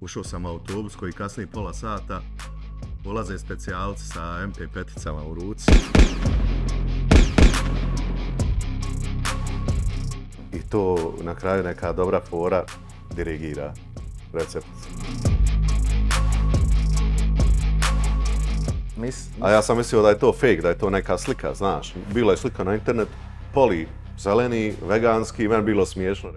Ušao sam u autobus koji kasni pola sata, Ulaze specijalci sa MP5-icama u ruci. I to na kraju neka dobra fora dirigira recept. A ja sam mislio da je to fake, da je to neka slika, znaš. Bila je slika na internetu, poli, zeleni, veganski, meni bilo smiješno.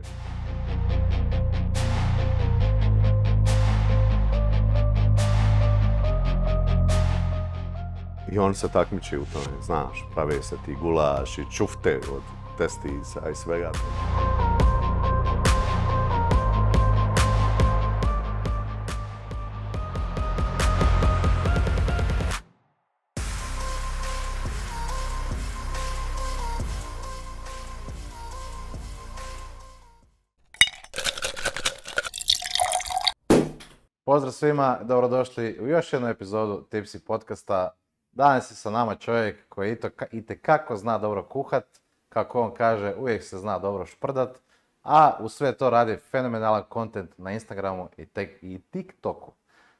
I oni se takmiči u tome, znaš, prave se ti gulaš i čufte od testica i svega. Pozdrav svima, dobrodošli u još jednu epizodu Tipsy podcasta. Danas je sa nama čovjek koji itekako zna dobro kuhat, kako on kaže, uvijek se zna dobro šprdat, a u sve to radi fenomenalan kontent na Instagramu i, tek, i TikToku.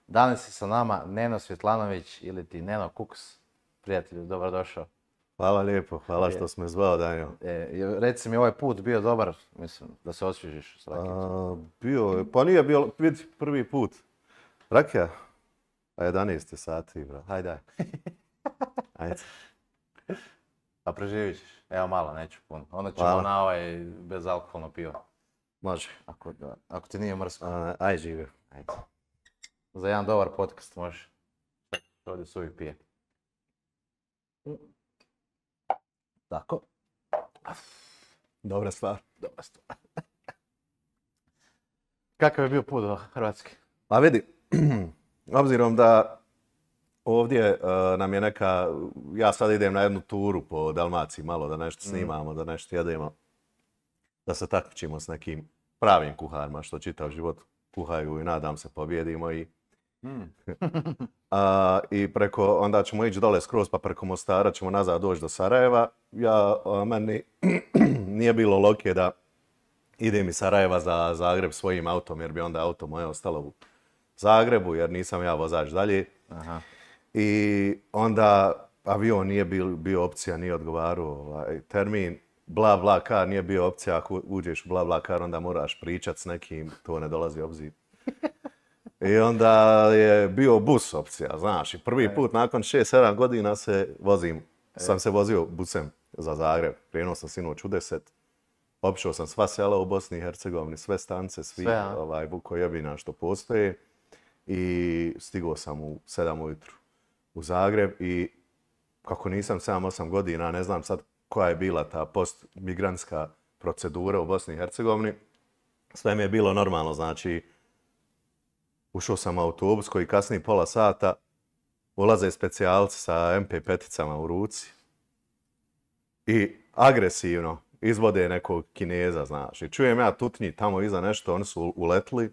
Danas je sa nama Neno Svjetlanović ili ti Neno Kuks. Prijatelju, dobrodošao. Hvala lijepo, hvala što si me zvao Danijel. E, reci mi, ovaj put bio dobar, mislim, da se osvježiš s rakijom. Bio je, pa nije bio, prvi put. Rakija, a 11 sati, bro, hajde. Ajde. Pa preživit ćeš. Evo malo, neću puno. Onda ćemo Hvala. na ovaj bezalkoholno pivo. Može. Ako, ako ti nije mrsko. aj živio. Ajde. Za jedan dobar podcast može. Ovdje se uvijek pije. Tako. Dobra stvar. Dobra stvar. Kakav je bio put do Hrvatske? Pa vidi, obzirom da Ovdje eh, nam je neka, ja sad idem na jednu turu po Dalmaciji malo da nešto mhm. snimamo, da nešto jedemo, da se takmičimo s nekim pravim kuharima što čitav život kuhaju i nadam se pobjedimo i mm. I preko, onda ćemo ići dole skroz, pa preko Mostara ćemo nazad doći do Sarajeva. Ja, eh, meni nije bilo loke da idem iz Sarajeva za Zagreb svojim autom, jer bi onda auto moje ostalo u Zagrebu, jer nisam ja vozač dalje. Aha. I onda avion nije bio, opcija, nije odgovarao ovaj, termin. Bla, bla, kar nije bio opcija. Ako uđeš bla, bla, kar, onda moraš pričat s nekim. To ne dolazi obzir. I onda je bio bus opcija, znaš. I prvi e. put nakon 6-7 godina se vozim. Sam e. se vozio busem za Zagreb. Krenuo sam sinoć u 10. Opišao sam sva sela u Bosni i Hercegovini, sve stance, svi sve, ovaj, bukojebina što postoje. I stigao sam u 7 ujutru u Zagreb i kako nisam 7-8 godina, ne znam sad koja je bila ta postmigrantska procedura u Bosni i Hercegovini, sve mi je bilo normalno, znači ušao sam u autobus koji kasni pola sata, ulaze specijalci sa mp 5 u ruci i agresivno izvode nekog kineza, znaš. I čujem ja tutnji tamo iza nešto, oni su uletli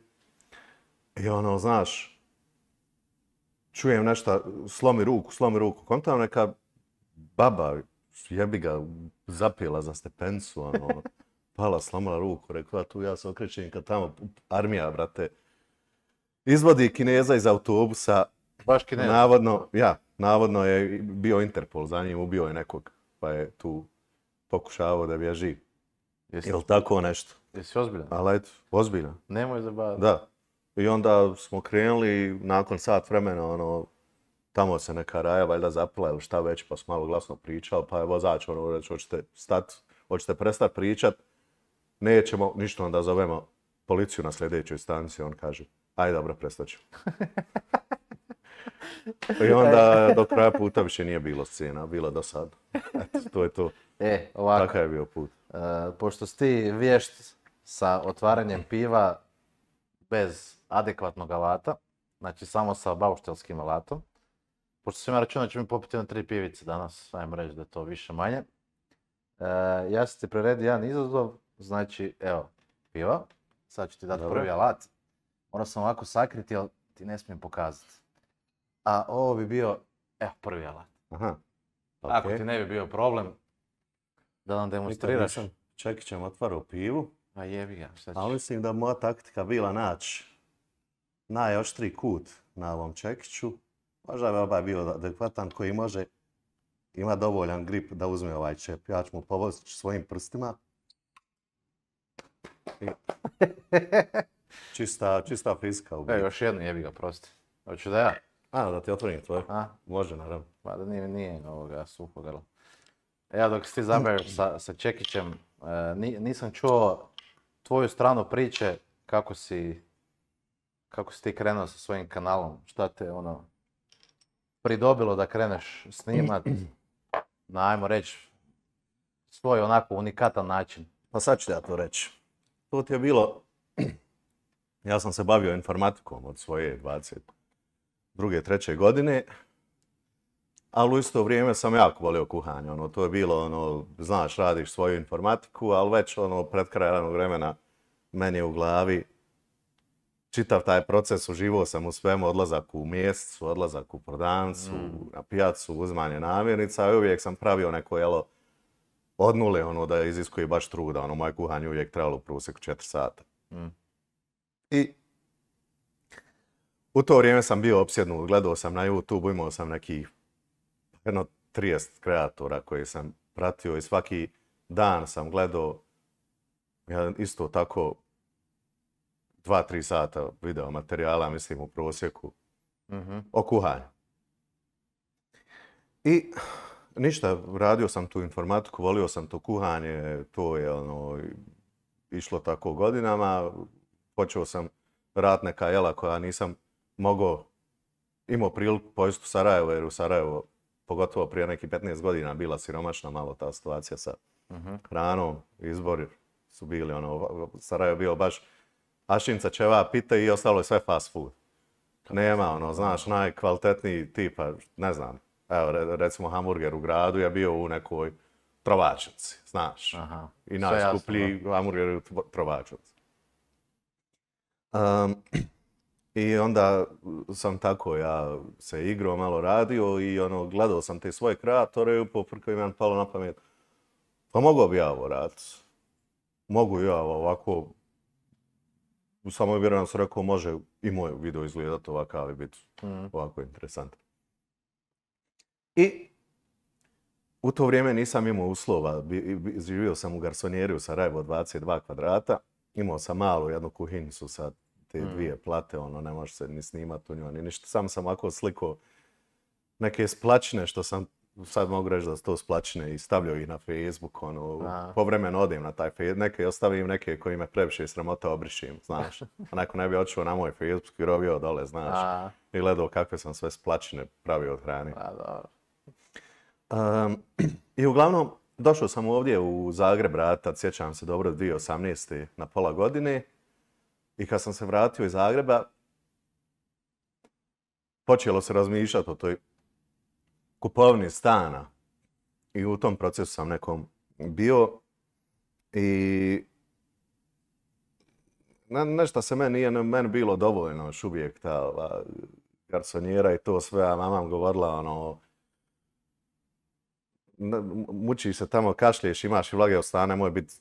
i ono, znaš, čujem nešto, slomi ruku, slomi ruku, kontam neka baba, jebi ga, zapila za stepencu, ono, pala, slomila ruku, a tu, ja se okrećem kad tamo armija, brate, izvodi Kineza iz autobusa, Baš Kineza. Navodno, ja, navodno je bio Interpol za njim, ubio je nekog, pa je tu pokušavao da bježi. Jesi, Jel tako nešto? Jesi ozbiljan? Ali eto, ozbiljan. Nemoj zabaviti. Da. I onda smo krenuli, nakon sat vremena, ono, tamo se neka raja valjda zapila ili šta već, pa smo malo glasno pričao, pa je vozač ono reći, hoćete stat, hoćete prestat pričat, nećemo, ništa onda zovemo policiju na sljedećoj stanici, on kaže, aj dobro, prestat ćemo. I onda do kraja puta više nije bilo scena, bilo do sad. to je to. E, ovako. je bio put. E, pošto si ti vješt sa otvaranjem piva bez adekvatnog alata, znači samo sa bauštelskim alatom. Pošto sam ja računao da ću mi popiti na tri pivice danas, ajmo reći da je to više manje. E, ja sam ti priredio jedan izazov, znači evo, piva, sad ću ti dati prvi alat. Moram sam ovako sakriti, ali ti ne smijem pokazati. A ovo bi bio, evo, prvi alat. Ako ti ne bi bio problem, da nam demonstriraš. Čekićem otvarao pivu. A jebi ga, A mislim da moja taktika bila naći tri kut na ovom čekiću. Možda bi ovaj bio adekvatan koji može ima dovoljan grip da uzme ovaj čep. Ja ću mu povoziti svojim prstima. čista, čista fizika. E, još jednu jebi ga, prosti. Hoću da ja? A, da ti otvorim tvoje. A? Može, naravno. Pa da nije, nije ovoga suho grlo. Ja dok si ti sa, Čekićem, e, nisam čuo tvoju stranu priče kako si kako si ti krenuo sa svojim kanalom? Šta te ono pridobilo da kreneš snimat na, ajmo reći, svoj onako unikatan način? Pa sad ću ja to reći. To ti je bilo, ja sam se bavio informatikom od svoje 22. treće godine, ali u isto vrijeme sam jako volio kuhanje. Ono, to je bilo, ono, znaš, radiš svoju informatiku, ali već ono, pred kraj vremena meni je u glavi čitav taj proces uživo sam u svemu, odlazak u mjesecu, odlazak u prodancu, mm. na pijacu, uzmanje namirnica i uvijek sam pravio neko jelo od nule, ono da iziskuje baš truda, ono moje kuhanje uvijek trebalo u prosjeku 4 sata. Mm. I u to vrijeme sam bio opsjednut, gledao sam na YouTube, imao sam nekih jedno 30 kreatora koje sam pratio i svaki dan sam gledao ja isto tako dva, tri sata video materijala, mislim, u prosjeku mhm. o kuhanju. I ništa, radio sam tu informatiku, volio sam to kuhanje, to je ono, išlo tako godinama. Počeo sam rat neka jela koja nisam mogao, imao priliku pojesti u Sarajevo, jer u Sarajevo, pogotovo prije nekih 15 godina, bila siromašna malo ta situacija sa mhm. hranom, izbori su bili, ono, Sarajevo bio baš ašinca ćeva pite i ostalo je sve fast food. Nema ono, znaš, najkvalitetniji tipa, ne znam, evo recimo hamburger u gradu je bio u nekoj trovačnici, znaš. I najskuplji hamburger u trovačnici. Ehm, I onda sam tako, ja se igrao, malo radio i ono, gledao sam te svoje kreatore i poprkao imam palo na pamet. Pa mogao bi ja ovo raditi. Mogu ja ovako u samoj sam rekao može i moj video izgledati ovakav i biti mhm. ovako interesantan. I u to vrijeme nisam imao uslova. Živio sam u garsonjeriju u Sarajevo 22 kvadrata. Imao sam malu jednu kuhinicu sa te mhm. dvije plate, ono, ne može se ni snimati u njoj, ni ništa. Sam sam ovako sliko neke splačne što sam sad mogu reći da to splačine i stavljaju ih na Facebook, ono, povremeno odim na taj Facebook, neke ostavim, neke koji me previše sramota obrišim, znaš. Onako ne bi očuo na moj Facebook i rovio dole, znaš. I gledao kakve sam sve splačine pravio od hrani. Pa, I uglavnom, došao sam ovdje u Zagreb rata, sjećam se dobro, 2018. na pola godine. I kad sam se vratio iz Zagreba, počelo se razmišljati o toj kupovni stana. I u tom procesu sam nekom bio i nešto se meni nije meni bilo dovoljno još uvijek ta ova, garsonjera i to sve, a mama govorila ono, muči se tamo, kašlješ, imaš i vlage od stane, moj biti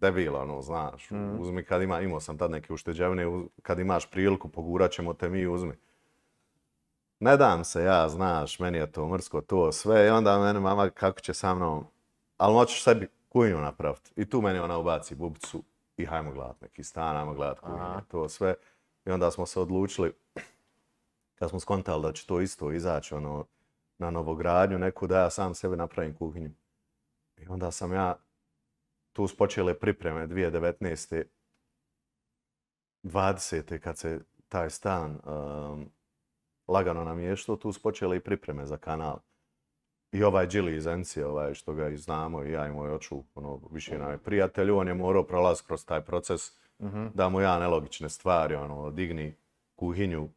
debil, ono, znaš. Mhm. Uzmi kad ima, imao sam tad neke ušteđevine kad imaš priliku, pogurat ćemo te mi, uzmi ne dam se ja, znaš, meni je to mrsko, to sve, i onda mene mama kako će sa mnom, ali moćeš sebi kujnju napraviti. I tu meni ona ubaci bubicu i hajmo gledat neki stan, hajmo gledat kujnju, to sve. I onda smo se odlučili, kad smo skontali da će to isto izaći, ono, na novogradnju neku da ja sam sebi napravim kuhinju. I onda sam ja, tu spočele pripreme 2019. 20. kad se taj stan um, lagano što tu su počele i pripreme za kanal. I ovaj Đili iz Enci, ovaj, što ga i znamo, i ja i moj oču, ono, više nam je prijatelj, on je morao prolaz kroz taj proces, mhm. da mu ja nelogične stvari, ono, digni kuhinju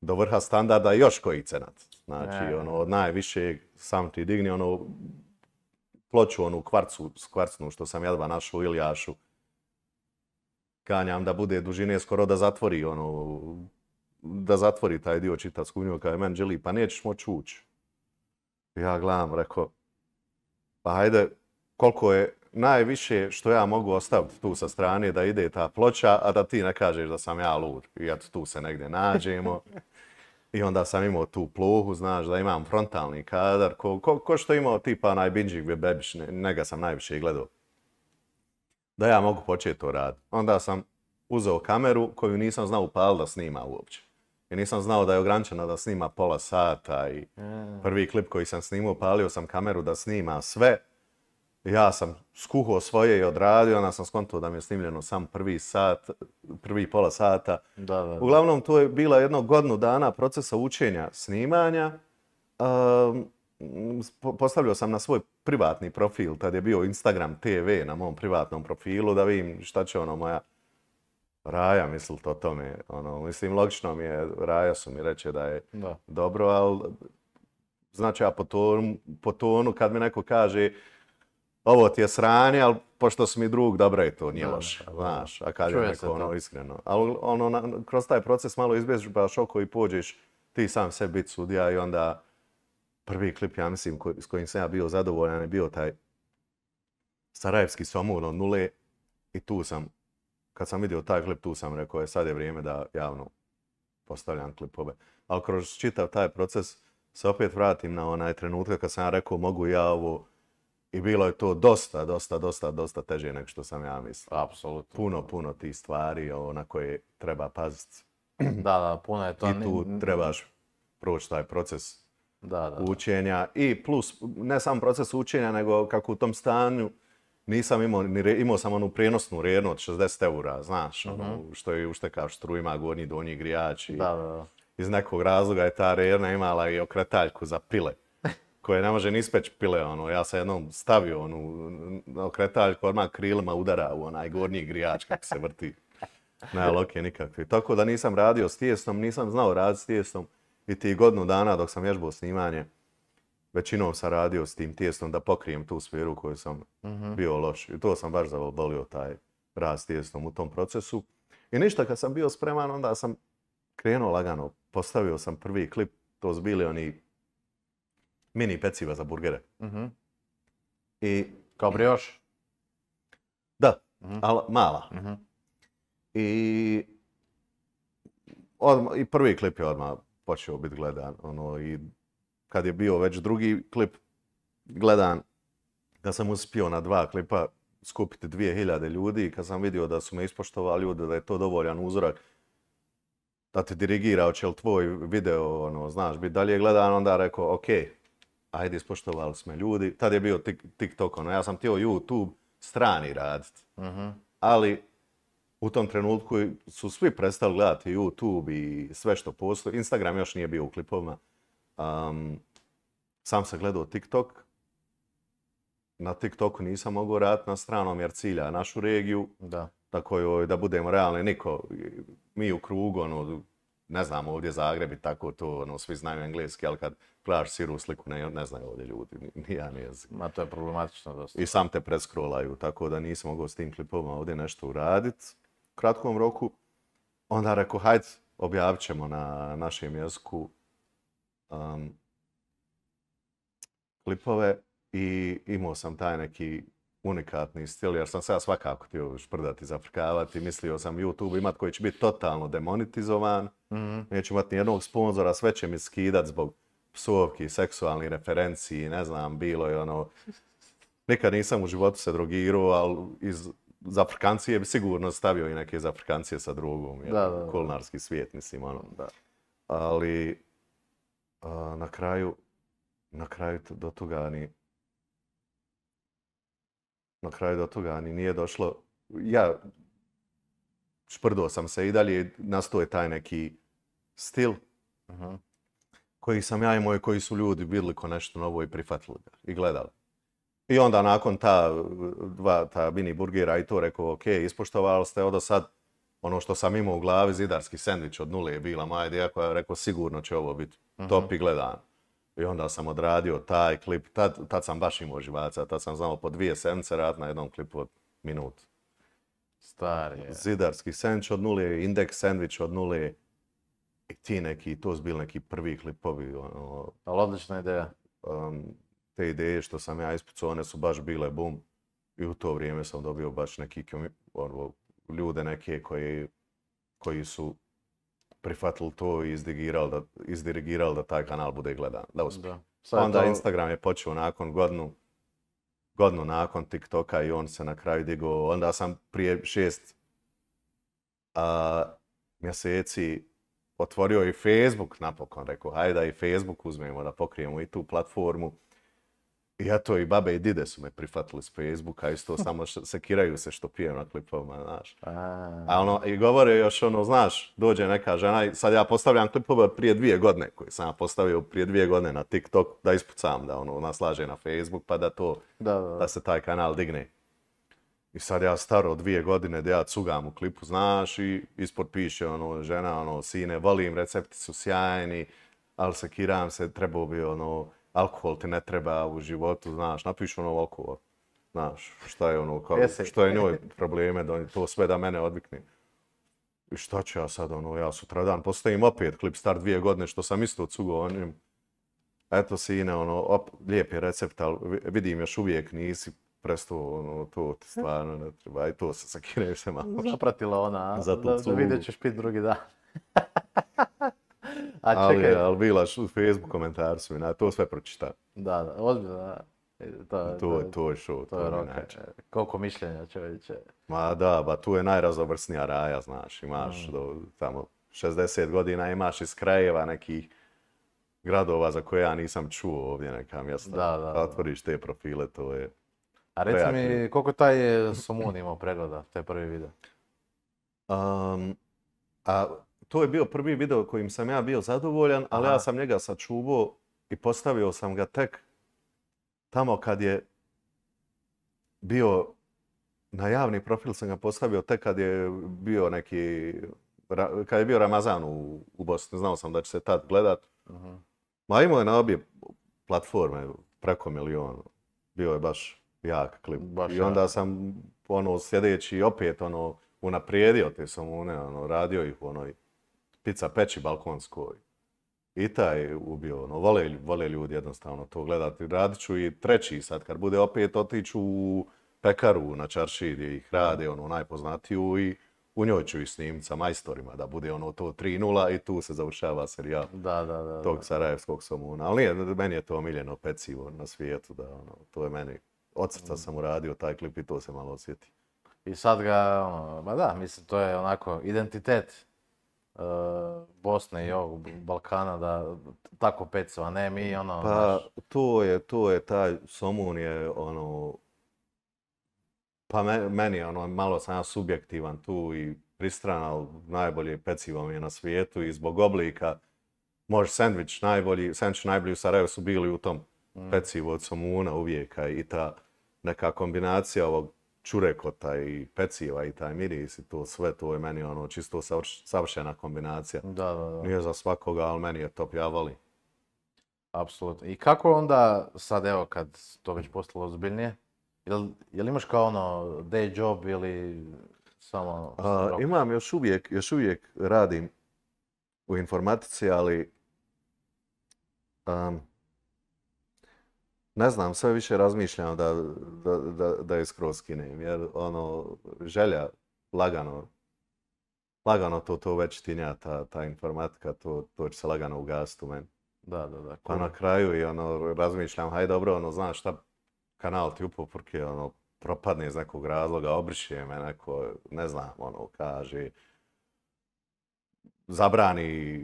do vrha standarda i još koji cenat. Znači, ono, od najviše sam ti digni, ono, ploču, onu kvarcu, kvarcnu što sam jedva našao u Iljašu, kanjam da bude dužine skoro da zatvori, ono, da zatvori taj dio čita skumnjivo kao je meni želi, pa nećeš moći ući. Ja gledam, rekao, pa hajde, koliko je najviše što ja mogu ostaviti tu sa strane da ide ta ploča, a da ti ne kažeš da sam ja lud. I eto, tu se negdje nađemo. I onda sam imao tu plohu, znaš, da imam frontalni kadar. Ko, ko, ko što imao tipa najbinđik bebiš, njega sam najviše gledao. Da ja mogu početi to raditi. Onda sam uzeo kameru koju nisam znao upaliti da snima uopće. I nisam znao da je ograničeno da snima pola sata i e. prvi klip koji sam snimao, palio sam kameru da snima sve. Ja sam skuhao svoje i odradio, onda sam skontao da mi je snimljeno sam prvi sat, prvi pola sata. Uglavnom, to je bila jedno godinu dana procesa učenja snimanja. Um, postavljao sam na svoj privatni profil, tad je bio Instagram TV na mom privatnom profilu, da vidim šta će ono moja Raja mislim, to to mi, ono, mislim, logično mi je, Raja su mi reći da je dobro, ali znači, a po tonu, po kad mi neko kaže ovo ti je sranje, ali pošto si mi drug, dobro je to, nije loše, znaš, a kad je neko ono iskreno. Ali ono, kroz taj proces malo izbježiš baš oko i pođeš ti sam sebi biti sudija i onda prvi klip, ja mislim, ko, s kojim sam ja bio zadovoljan je bio taj Sarajevski Somur od nule i tu sam kad sam vidio taj klip, tu sam rekao, je, sad je vrijeme da javno postavljam klipove. Ali kroz čitav taj proces se opet vratim na onaj trenutak kad sam ja rekao mogu ja ovo i bilo je to dosta, dosta, dosta, dosta teže nego što sam ja mislio. Apsolutno. Puno, puno tih stvari ovo, na koje treba paziti. Da, da, puno je to. I tu trebaš proći taj proces učenja i plus ne samo proces učenja nego kako u tom stanju nisam imao, imao sam onu prijenosnu rernu od 60 eura, znaš, ono, mhm. što je kao štrujma, gornji, donji grijač. I, Iz nekog razloga je ta rena imala i okretaljku za pile, koje ne može ni ispeći pile, ono, ja sam jednom stavio onu okretaljku, odmah krilima udara u onaj gornji grijač kako se vrti. Ne, loke nikakve. Tako da nisam radio s tijesnom, nisam znao raditi s tijesnom i ti godinu dana dok sam vježbao snimanje, većinom sam radio s tim tijestom da pokrijem tu sferu u kojoj sam mhm. bio loš. I to sam baš zavolio taj raz tijestom u tom procesu. I ništa, kad sam bio spreman, onda sam krenuo lagano. Postavio sam prvi klip, to su bili oni mini peciva za burgere. Mhm. I... Kao brioš? Da, mhm. ali mala. I... I prvi klip je odmah počeo biti gledan. Ono, I kad je bio već drugi klip gledan, da sam uspio na dva klipa skupiti hiljade ljudi i kad sam vidio da su me ispoštovali ljudi, da je to dovoljan uzorak da ti dirigira, hoće li tvoj video, ono, znaš, biti dalje gledan, onda rekao, ok, ajde, ispoštovali smo ljudi. Tad je bio TikTok, ono, ja sam htio YouTube strani raditi. Mhm. Ali u tom trenutku su svi prestali gledati YouTube i sve što postoji. Instagram još nije bio u klipovima. Um, sam sam gledao TikTok. Na TikToku nisam mogao raditi na stranom jer cilja našu regiju. Da. Tako joj ovaj, da budemo realni, niko, mi u krugu, ono, ne znam, ovdje Zagreb i tako to, ono, svi znaju engleski, ali kad gledaš siru sliku, ne, znaju ovdje ljudi, ni ja jezik. Ma to je problematično dosta. I sam te preskrolaju, tako da nisam mogao s tim klipovima ovdje nešto uradit. U kratkom roku, onda rekao, hajde, objavit ćemo na našem jeziku um, klipove i imao sam taj neki unikatni stil, jer sam se svakako htio šprdati, zafrkavati. Mislio sam YouTube imat koji će biti totalno demonetizovan. Mm-hmm. Neću imati nijednog sponzora, sve će mi skidat zbog psovki, seksualnih referenciji, ne znam, bilo je ono... Nikad nisam u životu se drogirao, ali iz zafrkancije bi sigurno stavio i neke zafrkancije sa drugom. Jer svijet, mislim, ono, da. Ali na kraju, na kraju do toga ni, na kraju do toga ni nije došlo. Ja šprdo sam se i dalje, nastao je taj neki stil mhm. koji sam ja imao i koji su ljudi vidjeli ko nešto novo i prihvatili i gledali. I onda nakon ta dva, ta mini burgira i to rekao, ok, ispoštovali ste, odo sad ono što sam imao u glavi, zidarski sendvič od nule je bila moja ideja koja je rekao sigurno će ovo biti Mhm. Topi huh i onda sam odradio taj klip, tad, sam baš imao živaca, tad sam znao po dvije sedmice rad na jednom klipu od minut. Stari je. Zidarski sandvič od nule, indeks sandvič od nule. I ti neki, to su bili neki prvi klipovi. Ono. Ali odlična ideja. te ideje što sam ja ispucao, one su baš bile bum. I u to vrijeme sam dobio baš neki ono, ljude neke koji, koji su prihvatili to i izdirigirali da, da taj kanal bude gledan, da uspije. Pa pa onda Instagram je počeo nakon godinu, godinu nakon TikToka i on se na kraju digao. Onda sam prije šest mjeseci otvorio i Facebook napokon, rekao hajde da i Facebook uzmemo da pokrijemo i tu platformu. I ja to i babe i dide su me prifatili s Facebooka, isto samo š- sekiraju se što pijem na klipovima, znaš. A ono, i govore još ono, znaš, dođe neka žena i sad ja postavljam klipove prije dvije godine, koji sam ja postavio prije dvije godine na TikTok, da ispucam, da ono, naslaže na Facebook, pa da to, da, da se taj kanal digne. I sad ja staro dvije godine da ja cugam u klipu, znaš, i ispod piše ono, žena, ono, sine, volim, recepti su sjajni, ali sekiram se, trebao bi ono, alkohol ti ne treba u životu, znaš, napiš ono alkohol. Znaš, šta je ono, kao, e, što je e, e, njoj probleme, da to sve da mene odvikne. I šta ću ja sad, ono, ja sutradan postavim opet klip star dvije godine, što sam isto cugo onim. Eto, sine, ono, op, lijep je recept, ali vidim još uvijek nisi presto, ono, to ti hm. stvarno ne treba. I to se sakineš se malo. Zapratila ona, da, vidjet ćeš pit drugi dan. A Ali, bilaš eh, u Facebook komentarsima, na to sve pročita. Da, da, ozbiljno, da. E, to, je, to je show, to, je, to Koliko mišljenja čovječe. Ma da, ba tu je najrazobrsnija raja, znaš, imaš mm. do tamo 60 godina, imaš iz krajeva nekih gradova za koje ja nisam čuo ovdje neka mjesta. Da, da, Otvoriš te profile, to je... A reci mi, koliko taj eh, Somun imao pregleda, taj prvi video? a to je bio prvi video kojim sam ja bio zadovoljan, ali ja sam njega sačuvao i postavio sam ga tek tamo kad je bio na javni profil sam ga postavio tek kad je bio neki kad je bio Ramazan u, u Bosni, znao sam da će se tad gledat. Ma imao je na obje platforme preko milion. Bio je baš jak klip. I onda sam ono sljedeći opet ono unaprijedio te sam ono, radio ih ono onoj pizza peći balkonskoj. I taj ubio, ono, vole, vole ljudi jednostavno to gledati. Radit ću i treći sad, kad bude opet otiću u pekaru na čarši gdje ih rade, ono, najpoznatiju i u njoj ću i sa majstorima, da bude ono to 3 i tu se završava serijal da, da, da, tog Sarajevskog somuna. Ali nije, meni je to omiljeno pecivo na svijetu, da ono, to je meni, od srca mm. sam uradio taj klip i to se malo osjeti. I sad ga, ono, ma da, mislim, to je onako identitet Eh, Bosne i ovog Balkana da tako pecu, a ne mi ono... Pa tu je, tu je taj Somun je ono... Pa meni ono, malo sam ja subjektivan tu i pristran, ali najbolje pecivo mi je na svijetu i zbog oblika. Može sandvič najbolji, sandvič najbolji u Sarajevu su bili u tom mm. pecivu od Somuna uvijeka i ta neka kombinacija ovog čurekota i peciva i taj miris i to sve, to je meni ono čisto savršena kombinacija. Da, da, da. Nije za svakoga, ali meni je top volim. Apsolutno. I kako onda, sad evo kad to već postalo ozbiljnije, jel, jel imaš kao ono day job ili samo... imam, još uvijek, još uvijek radim u informatici, ali ne znam, sve više razmišljam da, da, da, da je skroz skinem, jer ono, želja lagano, lagano to, to već tinja, ta, ta informatika, to, to će se lagano ugasiti u meni. Da, da, da. Pa na kraju i ono, razmišljam, hajde dobro, ono, znaš šta, kanal ti upoprke ono, propadne iz nekog razloga, obriše me neko, ne znam, ono, kaže, zabrani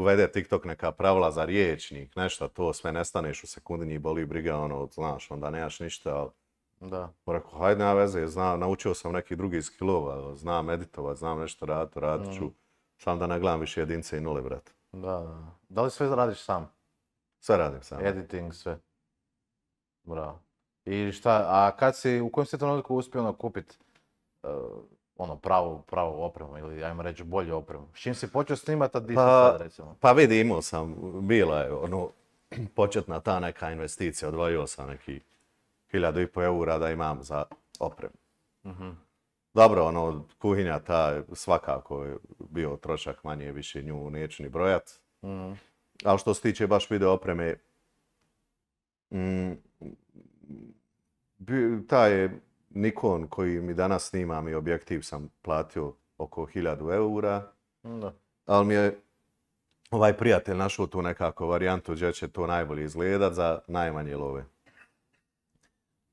uvede TikTok neka pravila za riječnik, nešto to, sve nestaneš u sekundi, njih boli briga, ono, znaš, onda nemaš ništa, ali... Da. Rekao, hajde, nema veze, znam, naučio sam neki drugi skillova, znam editovat, znam nešto rad, radit ću. Mhm. Sam da ne gledam više jedince i nule, brate. Da, da. Da li sve radiš sam? Sve radim sam. Editing, sve. Bravo. I šta, a kad si, u kojem si trenutku uspio ono kupit ono pravu, pravu opremu ili ajmo reći bolju opremu. S čim si počeo snimati, a di pa, sad recimo? Pa vidi, imao sam, bila je ono, početna ta neka investicija, odvojio sam neki hiljadu i po eura da imam za opremu. Mhm. Dobro, ono, kuhinja ta svakako je bio trošak manje, više nju neću ni brojat. Mhm. Ali što se tiče baš video opreme, mm, taj je Nikon koji mi danas snimam i objektiv sam platio oko 1000 eura. Da. Ali mi je ovaj prijatelj našao tu nekako varijantu gdje će to najbolje izgledat za najmanje love.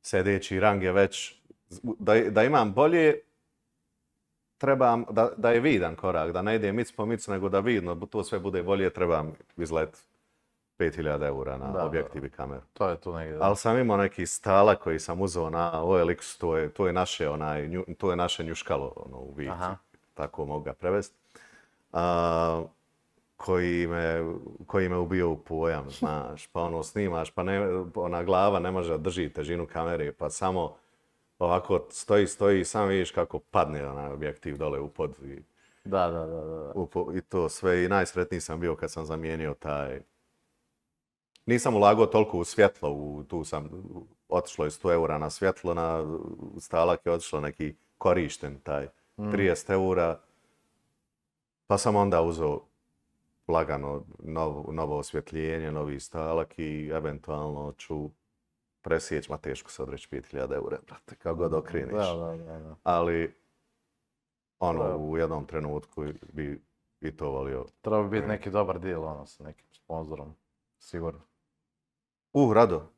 Sedeći rang je već, da, da imam bolje, trebam, da, da je vidan korak, da ne idem mic po mic, nego da vidno to sve bude bolje, trebam izlet. 5000 eura na objektiv i kameru. To je tu negdje. Ali sam imao neki stala koji sam uzeo na OLX, to je, to je, naše, onaj, je naše njuškalo ono, u vici. Tako mogu ga prevesti. Koji me, koji me ubio u pojam, znaš, pa ono snimaš, pa ona glava ne može drži težinu kamere, pa samo ovako stoji, stoji i sam vidiš kako padne onaj objektiv dole u pod. I, da, da, da. da. I to sve, i najsretniji sam bio kad sam zamijenio taj nisam ulagao toliko u svjetlo, tu sam, otišlo je 100 eura na svjetlo, na stalak je otišlo neki korišten taj 30 mm. eura. Pa sam onda uzeo lagano novo, osvjetljenje, novi stalak i eventualno ću presjeći, ma teško se odreći 5000 eura, brate, kako god okreniš. Da, da, da, Ali, ono, u jednom trenutku bi i to volio. Treba bi biti mm. neki dobar deal, ono, sa nekim sponzorom, sigurno. Uh, rado.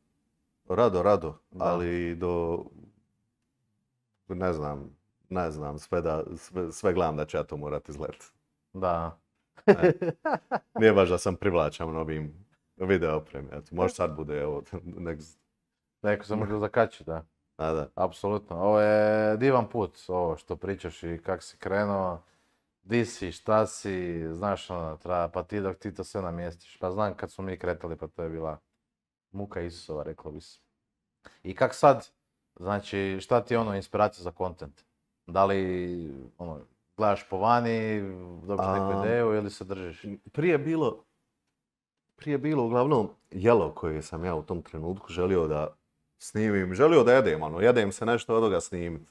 Rado, rado. Ali do... Ne znam, ne znam, sve, da, sve, gledam da će ja to morat izlet. Da. Ne. Nije baš da sam privlačan novim video opremi. možda sad bude ovo nek... Neko se možda zakači, da. A, da. Apsolutno. Ovo je divan put, ovo što pričaš i kak si krenuo. Di si, šta si, znaš ono, treba, pa ti dok ti to sve namjestiš. Pa znam kad smo mi kretali, pa to je bila Muka Isusova, reklo bi se. I kak sad, znači, šta ti je ono inspiracija za kontent? Da li, ono, gledaš po vani, dobiš neku ideju ili se držiš? Prije bilo, prije bilo uglavnom jelo koje sam ja u tom trenutku želio da snimim, želio da jedem, ono, jedem se nešto od toga snimim.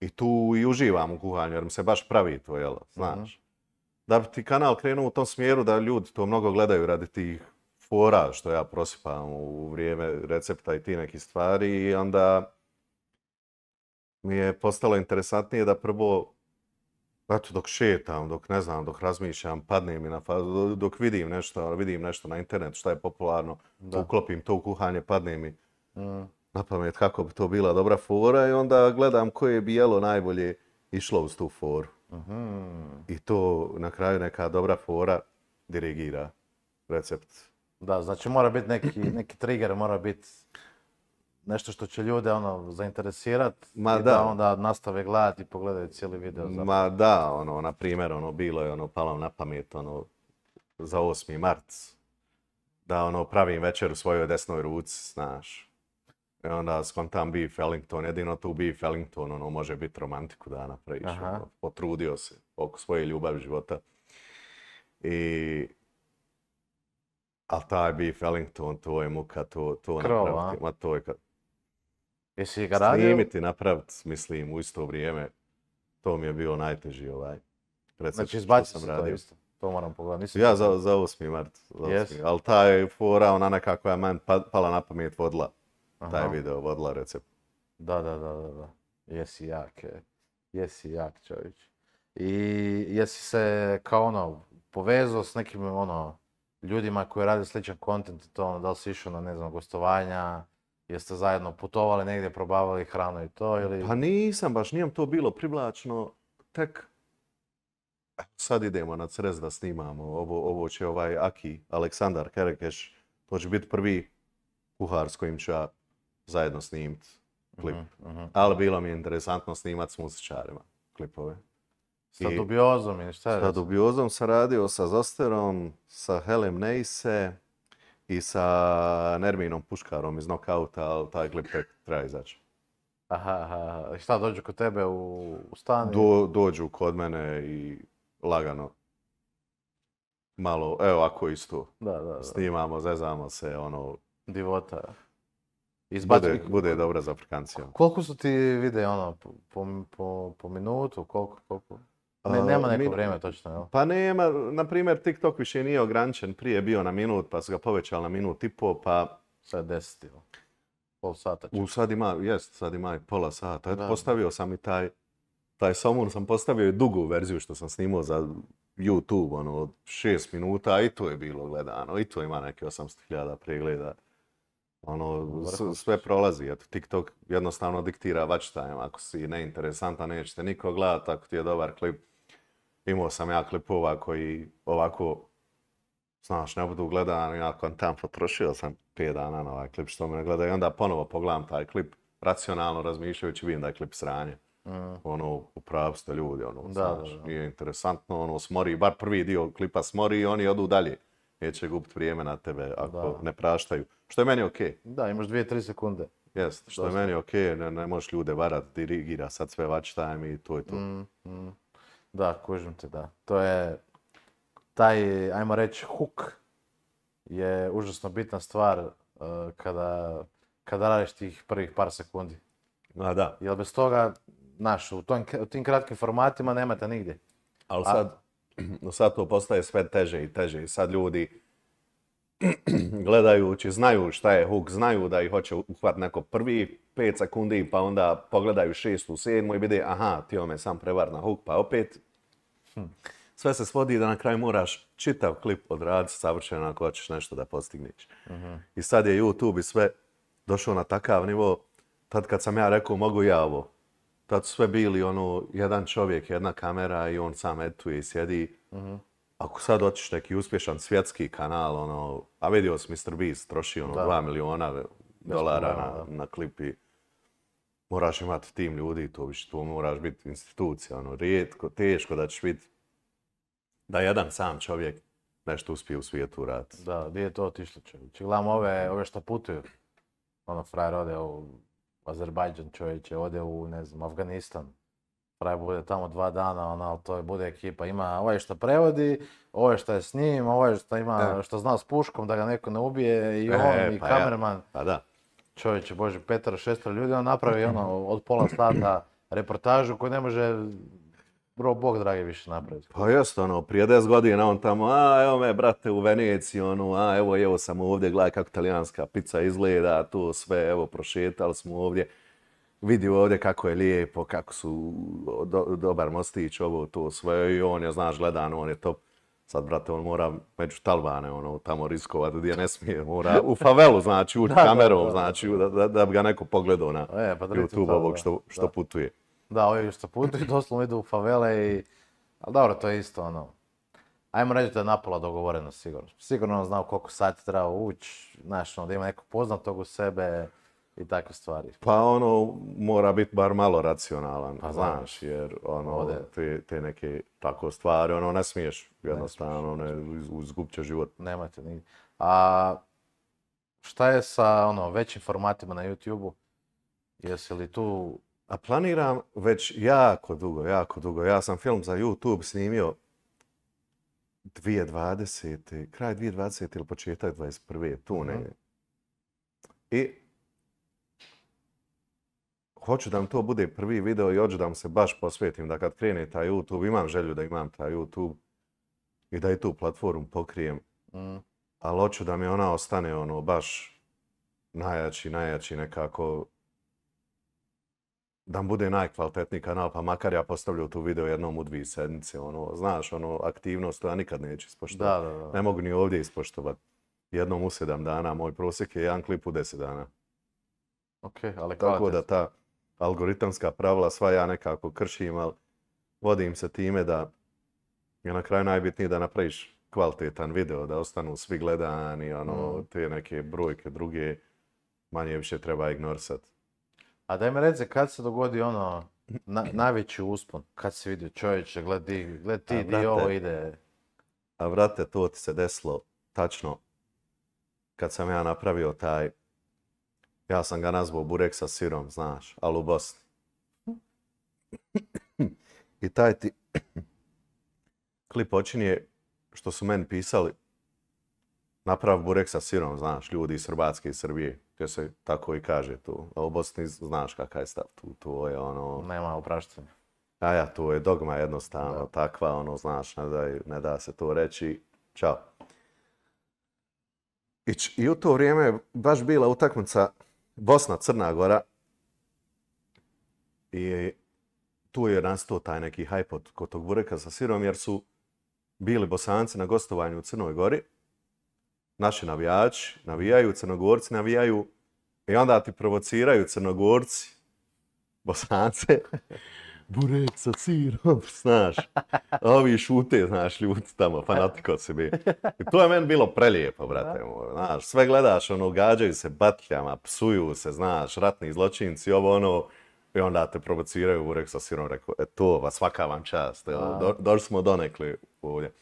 I tu i uživam u kuhanju jer mi se baš pravi to jelo, mhm. znaš. Da bi ti kanal krenuo u tom smjeru da ljudi to mnogo gledaju radi tih fora što ja prosipam u vrijeme recepta i ti neki stvari i onda mi je postalo interesantnije da prvo eto dok šetam, dok ne znam, dok razmišljam, padne mi na fazu, dok vidim nešto, vidim nešto na internetu šta je popularno, uklopim to u kuhanje, padne mi mm. na pamet kako bi to bila dobra fora i onda gledam koje bi jelo najbolje išlo uz tu foru. Mhm. I to na kraju neka dobra fora dirigira recept. Da, znači mora biti neki, neki trigger, mora biti nešto što će ljude ono zainteresirati Ma i da. da onda nastave gledati i pogledaju cijeli video. Ma da, ono, na primjer, ono, bilo je ono, palo na pamet, ono, za 8. marc, da ono, pravim večer u svojoj desnoj ruci, znaš. I e onda skontam bi Ellington, jedino tu bi Ellington, ono, može biti romantiku da napraviš, ono, potrudio se oko svoje ljubavi života. I ali taj Beef Ellington, to je muka, to, to Krova. napraviti. Ma to je kad... Jesi ga radio? Snimiti, napraviti, mislim, u isto vrijeme. To mi je bio najteži ovaj. znači, izbacio sam radio. to isto. To moram pogledati. ja za, za 8. mart. Za yes. Ali ta je fora ona neka koja je pa, pala na pamet vodila. Taj video vodila recept. Da, da, da, da. da. Jesi jak, e. jesi jak čovječ. I jesi se kao ono povezao s nekim ono ljudima koji rade sličan content, to ono, da li si išao na, ne znam, gostovanja, jeste zajedno putovali negdje, probavali hranu i to ili... Pa nisam baš, nijem to bilo privlačno, tek sad idemo na Crez da snimamo, ovo, ovo će ovaj Aki, Aleksandar Kerekeš, to će biti prvi kuhar s kojim ću ja zajedno snimiti klip. Mhm, mhm. Ali bilo mi je interesantno snimati s muzičarima klipove. Sa dubiozom ili šta je? Sa dubiozom sam radio, sa Zosterom, sa Helem Neise i sa Nerminom Puškarom iz Knockouta, ali taj klip tek treba izaći. Aha, aha. Šta dođu kod tebe u, u stan? dođu kod mene i lagano. Malo, evo ako isto. Da, da, da. Snimamo, zezamo se, ono... Divota. Bude, dobra za aplikancija. Ono. Koliko su ti vide, ono, po, po minutu, koliko, koliko? Ne, nema neko vrijeme točno, jel? Pa nema, na primjer TikTok više nije ograničen, prije je bio na minut, pa su ga povećali na minut i po pa... Sad deset, ili Pol sata U, sad ima, jest, sad ima i pola sata. Postavio sam i taj, taj somun, sam postavio i dugu verziju što sam snimao za YouTube, ono, od šest minuta, i to je bilo gledano, i to ima neke 800.000 pregleda. Ono, sve prolazi, eto, TikTok jednostavno diktira watch time, ako si neinteresantan nećete niko gledati, ako ti je dobar klip, imao sam ja klipova koji ovako, znaš, ne budu gledani, ja kontam potrošio sam 5 dana na ovaj klip što me ne gleda i onda ponovo pogledam taj klip, racionalno razmišljajući vidim da je klip sranje. Mm. Ono, u pravu ste ljudi, ono, znaš, nije interesantno, ono, smori, bar prvi dio klipa smori i oni odu dalje. Neće gubiti vrijeme na tebe ako ne praštaju. Što je meni okej. Da, imaš dvije, tri sekunde. Jest, što je meni okej, ne, ne možeš ljude varat, dirigira sad sve watch time i to i to. Mm, mm. Da, kužim te, da. To je taj, ajmo reći, hook je užasno bitna stvar e, kada, kada radiš tih prvih par sekundi. A, da. Jer bez toga, znaš, u, tim kratkim formatima nemate nigdje. Ali sad, sad to postaje sve teže i teže i sad ljudi gledajući znaju šta je hook, znaju da ih hoće uhvat neko prvi 5 sekundi pa onda pogledaju šestu, sedmu i vide aha, ti me sam prevar na hook pa opet. Hm. Sve se svodi da na kraju moraš čitav klip odraditi savršeno ako hoćeš nešto da postigneš. Mhm. I sad je YouTube i sve došao na takav nivo. Tad kad sam ja rekao mogu ja ovo, tad su sve bili ono, jedan čovjek, jedna kamera i on sam edituje i sjedi. Mhm ako sad hoćeš neki uspješan svjetski kanal, ono, a vidio si Mr. Beast troši ono da. 2 miliona dolara na, na klipi. Moraš imati tim ljudi, to, više to moraš biti institucija, ono, rijetko, teško da ćeš biti da jedan sam čovjek nešto uspije u svijetu uraditi. Da, gdje je to otišlo čovječe? Gledam ove, ove što putuju. Ono, frajer ode u Azerbajdžan čovječe, ode u, ne znam, Afganistan. Pravi bude tamo dva dana, ono, to je, bude ekipa. Ima ovaj što prevodi, ovaj što je s njim, ovaj što ima, što zna s puškom da ga neko ne ubije i e, on i pa kamerman. Ja. Pa da. Čovječe, bože, petero, šestero ljudi, on napravi ono od pola sata reportažu koju ne može bro, bog dragi više napraviti. Pa jest, ono, prije 10 godina on tamo, a evo me, brate, u Veneciji, ono, a evo, evo sam ovdje, gledaj kako talijanska pizza izgleda, tu sve, evo, prošetali smo ovdje vidi ovdje kako je lijepo, kako su dobar mostić, ovo to svoje i on je, znaš, gledan, on je top. Sad, brate, on mora među talbane, ono, tamo riskovati gdje ne smije, mora u favelu, znači, u kamerom, znači, da, bi ga neko pogledao na e, pa YouTube ovog što, putuje. Da, ovi što putuje doslovno idu u favele i... Ali dobro, to je isto, ono, Ajmo reći da je napola dogovoreno sigurno. Sigurno on znao koliko sati treba ući, znaš, ono, da ima nekog poznatog u sebe, i takve stvari? Pa ono, mora biti bar malo racionalan, pa, znaš, jer ono, Ode. te, te neke tako stvari, ono, ne smiješ jednostavno, ne, izgubit ono, će život. Nemate ni A šta je sa ono, većim formatima na YouTube-u? Jesi li tu... A planiram već jako dugo, jako dugo. Ja sam film za YouTube snimio 2020. kraj 2020. ili početak 2021. tu mhm. ne. I hoću da vam to bude prvi video i hoću da vam se baš posvetim da kad krene taj YouTube, imam želju da imam taj YouTube i da i tu platformu pokrijem. Mm. Ali hoću da mi ona ostane ono baš najjači, najjači nekako da bude najkvalitetniji kanal, pa makar ja postavljam tu video jednom u dvije sedmice, ono, znaš, ono, aktivnost, ja nikad neću ispoštovati. Ne mogu ni ovdje ispoštovati. Jednom u sedam dana, moj prosjek je jedan klip u deset dana. Ok, ali Tako da ta, algoritamska pravila, sva ja nekako kršim, ali vodim se time da je na kraju najbitnije da napraviš kvalitetan video, da ostanu svi gledani, ono, mm. te neke brojke druge manje više treba ignorisati. A daj mi reci, kad se dogodi ono, najveći uspon, kad si vidio čovječe, gledi, ti, di ovo ide. A vrate, to ti se desilo tačno kad sam ja napravio taj ja sam ga nazvao burek sa sirom, znaš, ali u Bosni. I taj ti klip počinje što su meni pisali naprav burek sa sirom, znaš, ljudi iz Hrvatske i Srbije. jer se tako i kaže tu. A u Bosni znaš kakaj je stav tu. je ono... Nema opraštanja. A ja, tu je dogma jednostavno takva, ono, znaš, ne da, ne da se to reći. Ćao. I, i u to vrijeme je baš bila utakmica Bosna, Crna Gora i tu je nastao taj neki hajp od kod tog bureka sa sirom jer su bili bosanci na gostovanju u Crnoj Gori. Naši navijači navijaju, crnogorci navijaju i onda ti provociraju crnogorci, bosance. burek sa znaš. ovi šute, znaš, ljudi tamo, fanatika od sebe. I to je meni bilo prelijepo, brate moj, znaš. Sve gledaš, ono, gađaju se batljama, psuju se, znaš, ratni zločinci, ovo ono. I onda te provociraju burek sa sirom, rekao, e to, va, svaka vam čast, došli smo donekli ovdje.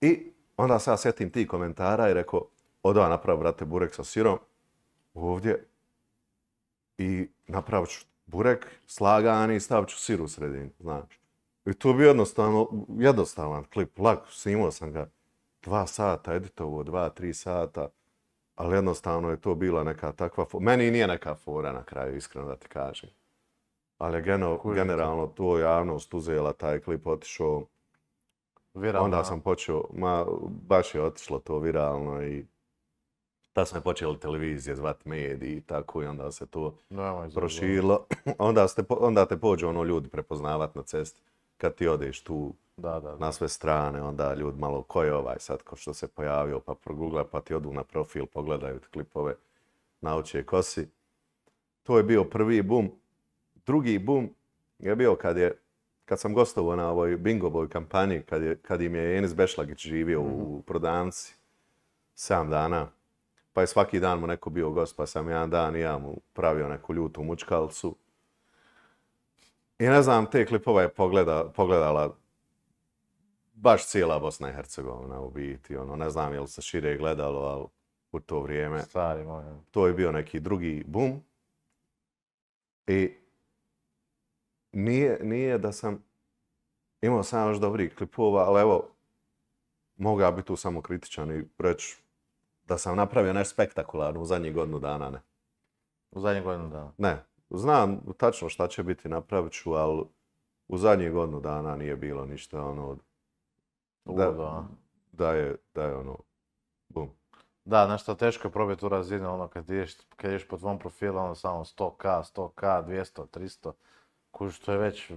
I onda se ja sjetim ti komentara i rekao, odva napravi, brate, burek sa sirom, ovdje, i napravit ću burek, slagani i stavit ću sir u sredinu, znaš. I to bi jednostavno, jednostavan klip, lako, snimao sam ga dva sata, editovo, dva, tri sata, ali jednostavno je to bila neka takva, fora. meni nije neka fora na kraju, iskreno da ti kažem. Ali je generalno to javnost uzela, taj klip otišao, Onda sam počeo, ma baš je otišlo to viralno i ta smo je počeli televizije zvat mediji i tako i onda se to proširilo. onda, ste, onda te pođu ono ljudi prepoznavat na cesti. Kad ti odeš tu da, da, na sve strane, onda ljudi malo ko je ovaj sad ko što se pojavio pa progugla pa ti odu na profil, pogledaju klipove, nauče ko si. To je bio prvi bum. Drugi bum je bio kad je kad sam gostovao na ovoj Bingoboj kampanji, kad, je, kad im je Enis Bešlagić živio u mhm. prodanci, sam dana, pa je svaki dan mu neko bio gost, pa sam jedan dan i ja mu pravio neku ljutu mučkalcu. I ne znam, te klipova je pogledala baš cijela Bosna i Hercegovina u biti. Ono, ne znam je li se šire gledalo, ali u to vrijeme. To je bio neki drugi bum. I nije, nije da sam imao sam još dobrih klipova, ali evo, mogao ja biti tu samo kritičan i reći da sam napravio nešto spektakularno u zadnjih godinu dana, ne. U zadnjih godinu dana? Ne. Znam tačno šta će biti, napravit ću, ali u zadnjih godinu dana nije bilo ništa ono... od... da. je, da je ono... Bum. Da, nešto teško je probiti tu razinu, ono kad ideš, kad ideš po tvom profilu, ono samo 100k, 100k, 200, 300, kuži, to je već,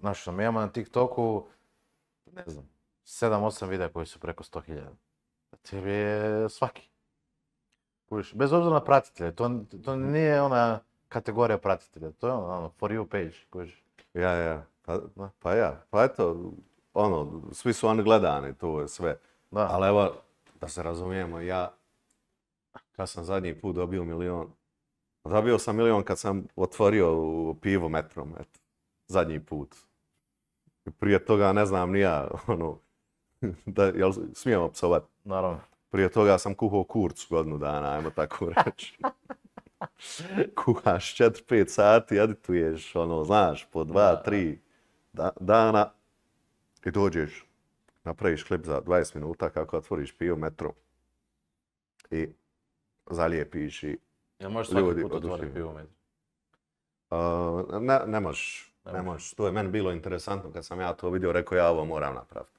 znaš, ono, mi imamo na TikToku, ne znam, 7-8 videa koji su preko 100.000 tebi je svaki. bez obzira na pratitelje, to, mhm. nije ona kategorija pratitelja, to je ono, for you page, Ja, ja, pa, pa, ja, pa eto, ono, svi su oni gledani, to je sve. Da. Ali evo, da se razumijemo, ja, kad sam zadnji put dobio milion, dobio sam milion kad sam otvorio pivo metrom, eto, zadnji put. Prije toga ne znam ni ja, ono, da, jel smijemo psovati? Naravno. Prije toga sam kuhao kurcu godinu dana, ajmo tako reći. Kuhaš 4-5 sati, adituješ, ono, znaš, po 2-3 dana i dođeš, napraviš klip za 20 minuta kako otvoriš pio metro i zalijepiš i ja možeš svaki put otvoriti ne, možeš. ne možeš. To je meni bilo interesantno kad sam ja to vidio, rekao ja ovo moram napraviti.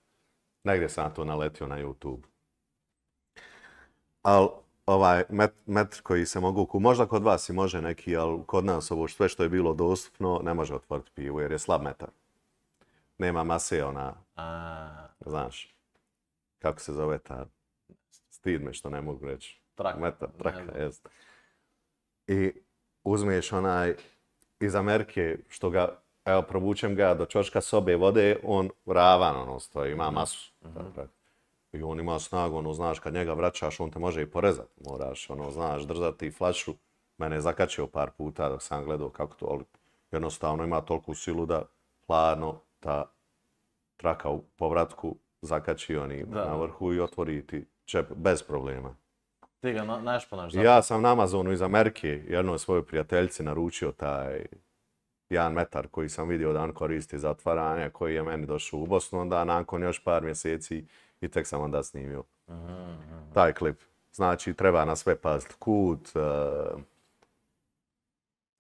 Negdje sam to naletio na YouTube ali ovaj met, metr koji se mogu možda kod vas i može neki, ali kod nas ovo sve što je bilo dostupno ne može otvoriti pivu jer je slab metar. Nema mase ona, A... znaš, kako se zove ta, stid me što ne mogu reći. Traka. Metar, traka, jest. I uzmiješ onaj iz Amerike što ga, evo probućem ga do čoška sobe vode, on ravan ono stoji, ima mhm. masu. Mhm. I on ima snagu, ono, znaš, kad njega vraćaš, on te može i porezati, Moraš, ono, znaš, držati flašu. Mene je zakačio par puta dok sam gledao kako to, ali jednostavno ima toliko silu da hladno ta traka u povratku zakači oni na vrhu i otvori ti čep bez problema. Ti ga Ja sam na Amazonu iz Amerike jednoj svojoj prijateljici naručio taj jedan metar koji sam vidio da on koristi za otvaranje, koji je meni došao u Bosnu, onda nakon još par mjeseci i tek sam onda snimio taj klip. Znači, treba na sve pazit Kut,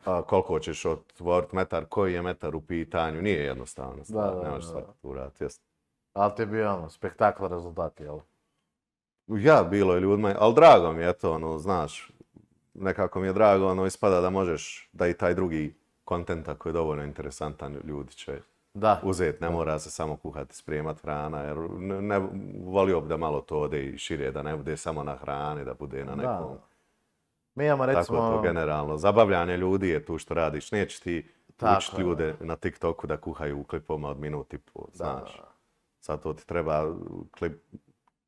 uh, koliko ćeš otvorit metar, koji je metar u pitanju, nije jednostavno. Da, da, ne možeš Ali ti je bio ono, spektakl rezultat, jel? Ja, bilo je ljudima, ali drago mi je to, ono, znaš, nekako mi je drago, ono, ispada da možeš, da i taj drugi kontent ako je dovoljno interesantan, ljudi će da. uzeti, ne mora se samo kuhati, spremat hrana, jer ne, ne, volio bi da malo to ode i šire, da ne bude samo na hrani, da bude na nekom. Mi imamo recimo... Tako to generalno. Zabavljanje ljudi je tu što radiš. Neće ti učiti ljude na TikToku da kuhaju u klipovima od minuti i znaš. znaš. to ti treba klip,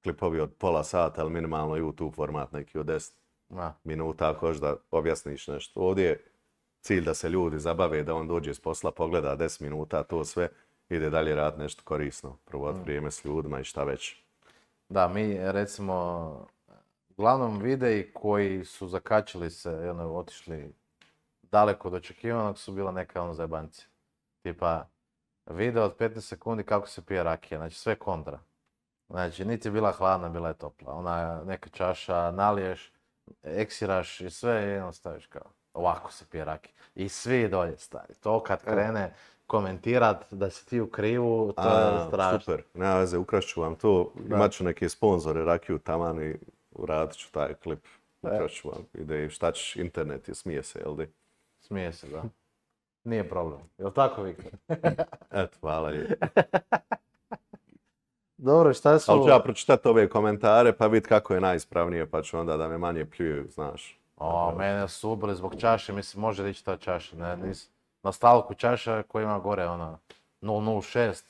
klipovi od pola sata, ali minimalno YouTube format neki od 10 minuta ako da objasniš nešto. Ovdje cilj da se ljudi zabave, da on dođe iz posla, pogleda 10 minuta, to sve, ide dalje rad nešto korisno, provod mm. vrijeme s ljudima i šta već. Da, mi recimo, uglavnom videi koji su zakačili se, ono, otišli daleko od očekivanog su bila neka ono zajbanci. Tipa, video od 15 sekundi kako se pije rakija, znači sve kontra. Znači, niti je bila hladna, bila je topla. Ona neka čaša, naliješ, eksiraš i sve i ostaviš staviš kao ovako pije raki I svi dolje, stari. To kad krene komentirat da si ti u krivu, to je strašno. Super, nema veze, ukrašću vam to. Imat ću neke sponzore, rakiju taman i uradit ću taj klip. E. Ukrašću vam i Šta ćeš, internet je, smije se, jel di? Smije se, da. Nije problem. Jel tako, Viktor? Eto, hvala je. Dobro, šta su... Ali ću ja pročitati ove komentare pa vidjeti kako je najispravnije, pa ću onda da me manje pljuju, znaš. O, mene su ubili zbog čaše, mislim, može ići ta čaša, ne, na stalku čaša koja ima gore, ona, ono, 006,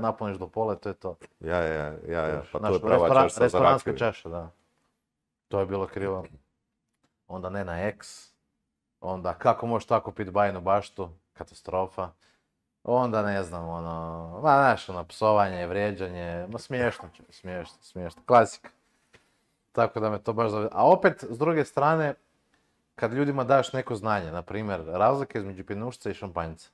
napuniš do pola, to je to. Ja, ja, ja, ja, pa to je prava čaša Restoranska čaša, da. To je bilo krivo. Onda ne na X, onda kako možeš tako pit bajnu baštu, katastrofa. Onda ne znam, ono, ma znaš, ono, psovanje, vrijeđanje, ma smiješno, smiješno, smiješno, klasika. Tako da me to baš zavljava. A opet, s druge strane, kad ljudima daš neko znanje, na primjer, razlika između pjenušca i šampanjca.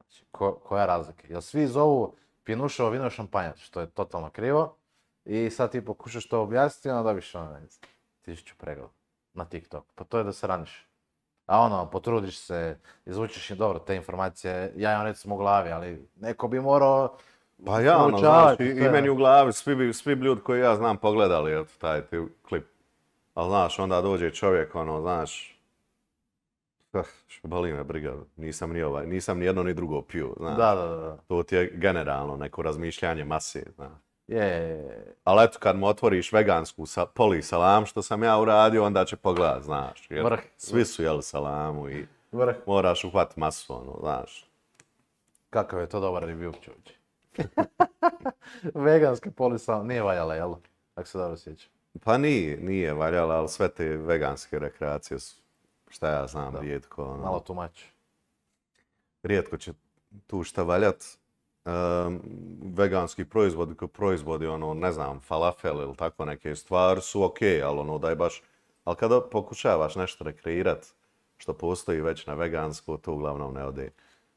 Znači, koja razlika? Jel svi zovu pinušovo vino šampanjac, što je totalno krivo. I sad ti pokušaš to objasniti, onda dobiš ono, tisuću pregleda na TikTok. Pa to je da se raniš. A ono, potrudiš se, izvučiš i dobro te informacije, ja imam recimo u glavi, ali neko bi morao pa ja, ono, znaš, i, meni u glavi, svi bi, ljudi koji ja znam pogledali taj klip. Ali znaš, onda dođe čovjek, ono, znaš, boli me briga, nisam ni, ovaj, nisam ni jedno ni drugo piju, znaš. Da, da, da. To ti je generalno neko razmišljanje mase, znaš. Je, je, Ali eto, kad mu otvoriš vegansku poli salam, što sam ja uradio, onda će pogledat, znaš. Vrh. Svi su jeli salamu i moraš uhvat masu, ono, znaš. Kakav je to dobar review, čovječe. Veganska poli salam, nije valjala, jel? Ako se dobro sjećam. Pa nije, nije valjala, ali sve te veganske rekreacije su, šta ja znam, da. rijetko. Ono, Malo tumači. Rijetko će tu šta valjat. veganski proizvodi kao proizvodi, ono, ne znam, falafel ili tako neke stvari su ok, ali ono, daj baš... Ali kada pokušavaš nešto rekreirat što postoji već na vegansku, to uglavnom ne ode